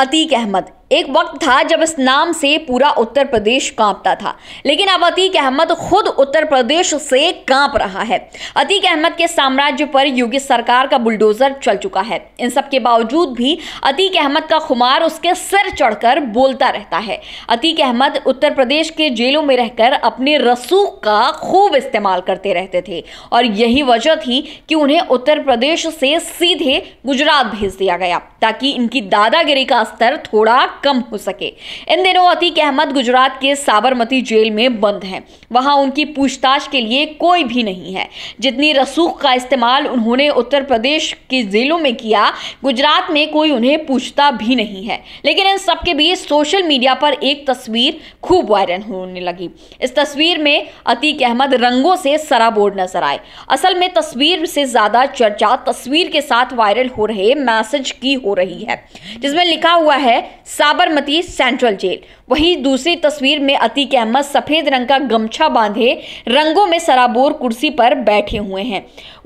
अतीक अहमद एक वक्त था जब इस नाम से पूरा उत्तर प्रदेश कांपता था लेकिन अब अतीक अहमद खुद उत्तर प्रदेश से कांप रहा है अतीक अहमद के साम्राज्य पर योगी सरकार का बुलडोजर चल चुका है इन सब के बावजूद भी अतीक अहमद का खुमार उसके सिर चढ़कर बोलता रहता है अतीक अहमद उत्तर प्रदेश के जेलों में रहकर अपने रसूख का खूब इस्तेमाल करते रहते थे और यही वजह थी कि उन्हें उत्तर प्रदेश से सीधे गुजरात भेज दिया गया ताकि इनकी दादागिरी का स्तर थोड़ा कम हो सके इन दिनों अतीक अहमद गुजरात के साबरमती जेल में बंद हैं वहां उनकी पूछताछ के लिए कोई भी नहीं है जितनी रसूख का इस्तेमाल उन्होंने उत्तर प्रदेश की जेलों में किया गुजरात में कोई उन्हें पूछता भी नहीं है लेकिन इन सबके बीच सोशल मीडिया पर एक तस्वीर खूब वायरल होने लगी इस तस्वीर में अतीक अहमद रंगों से सराबोर नजर आए असल में तस्वीर से ज्यादा चर्चा तस्वीर के साथ वायरल हो रहे मैसेज की हो रही है जिसमें लिखा हुआ है साबरमती सेंट्रल जेल वहीं दूसरी तस्वीर में अतीक अहमद सफ़ेद रंग का गमछा बांधे रंगों में सराबोर कुर्सी पर बैठे हुए हैं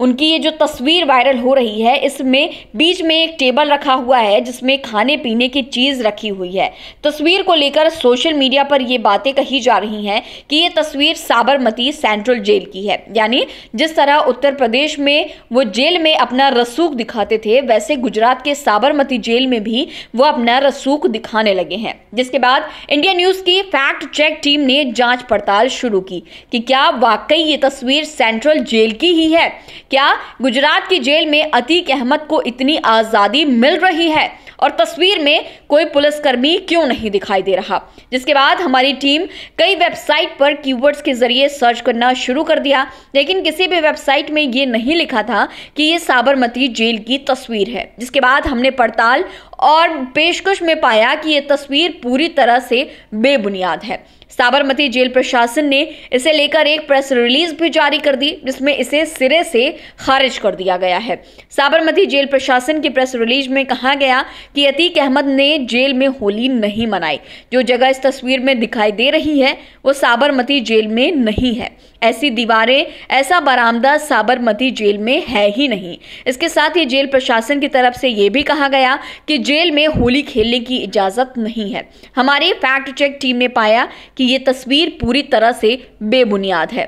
उनकी ये जो तस्वीर वायरल हो रही है इसमें बीच में एक टेबल रखा हुआ है जिसमें खाने पीने की चीज़ रखी हुई है तस्वीर को लेकर सोशल मीडिया पर ये बातें कही जा रही हैं कि ये तस्वीर साबरमती सेंट्रल जेल की है यानी जिस तरह उत्तर प्रदेश में वो जेल में अपना रसूख दिखाते थे वैसे गुजरात के साबरमती जेल में भी वो अपना रसूख दिखा दिखाने लगे हैं जिसके बाद इंडिया न्यूज की फैक्ट चेक टीम ने जांच पड़ताल शुरू की कि क्या वाकई ये तस्वीर सेंट्रल जेल की ही है क्या गुजरात की जेल में अतीक अहमद को इतनी आज़ादी मिल रही है और तस्वीर में कोई पुलिसकर्मी क्यों नहीं दिखाई दे रहा जिसके बाद हमारी टीम कई वेबसाइट पर कीवर्ड्स के जरिए सर्च करना शुरू कर दिया लेकिन किसी भी वेबसाइट में ये नहीं लिखा था कि ये साबरमती जेल की तस्वीर है जिसके बाद हमने पड़ताल और पेशकश में पाया कि ये तस्वीर पूरी तरह से बेबुनियाद है साबरमती जेल प्रशासन ने इसे लेकर एक प्रेस रिलीज भी जारी कर दी जिसमें इसे सिरे से खारिज कर दिया गया है साबरमती जेल प्रशासन की प्रेस रिलीज में कहा गया कि अतीक अहमद ने जेल में होली नहीं मनाई जो जगह इस तस्वीर में दिखाई दे रही है वो साबरमती जेल में नहीं है ऐसी दीवारें ऐसा बरामदा साबरमती जेल में है ही नहीं इसके साथ ही जेल प्रशासन की तरफ से ये भी कहा गया कि जेल में होली खेलने की इजाज़त नहीं है हमारी फैक्ट चेक टीम ने पाया कि ये तस्वीर पूरी तरह से बेबुनियाद है